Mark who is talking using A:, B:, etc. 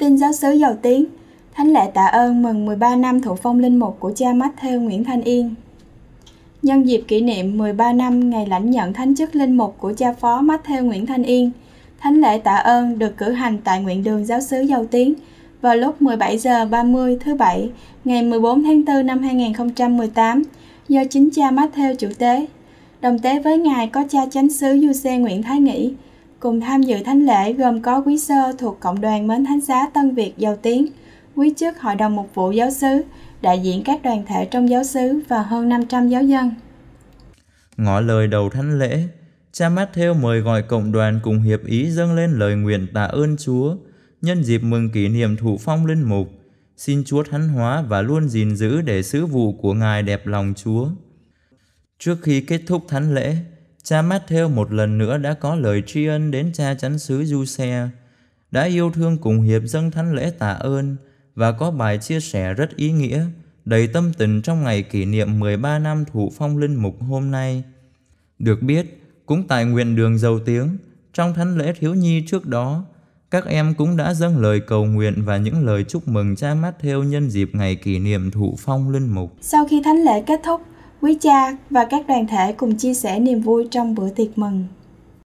A: Tin giáo sứ giàu tiếng Thánh lễ tạ ơn mừng 13 năm thụ phong linh mục của cha Matthew Nguyễn Thanh Yên. Nhân dịp kỷ niệm 13 năm ngày lãnh nhận thánh chức linh mục của cha phó Matthew Nguyễn Thanh Yên, thánh lễ tạ ơn được cử hành tại nguyện đường giáo sứ giàu tiếng vào lúc 17 giờ 30 thứ Bảy ngày 14 tháng 4 năm 2018 do chính cha Matthew chủ tế. Đồng tế với ngài có cha chánh xứ Du Xe Nguyễn Thái Nghĩ, Cùng tham dự thánh lễ gồm có quý sơ thuộc Cộng đoàn Mến Thánh Giá Tân Việt Giàu Tiến, quý chức Hội đồng Mục vụ Giáo xứ, đại diện các đoàn thể trong giáo xứ và hơn 500 giáo dân.
B: Ngõ lời đầu thánh lễ, cha Matthew mời gọi cộng đoàn cùng hiệp ý dâng lên lời nguyện tạ ơn Chúa nhân dịp mừng kỷ niệm thụ phong linh mục. Xin Chúa thánh hóa và luôn gìn giữ để sứ vụ của Ngài đẹp lòng Chúa. Trước khi kết thúc thánh lễ, cha Matthew một lần nữa đã có lời tri ân đến cha chánh xứ Giuse, đã yêu thương cùng hiệp dâng thánh lễ tạ ơn và có bài chia sẻ rất ý nghĩa, đầy tâm tình trong ngày kỷ niệm 13 năm thụ phong linh mục hôm nay. Được biết, cũng tại nguyện đường giàu tiếng, trong thánh lễ thiếu nhi trước đó, các em cũng đã dâng lời cầu nguyện và những lời chúc mừng cha Matthew nhân dịp ngày kỷ niệm thụ phong linh mục.
A: Sau khi thánh lễ kết thúc, quý cha và các đoàn thể cùng chia sẻ niềm vui trong bữa tiệc mừng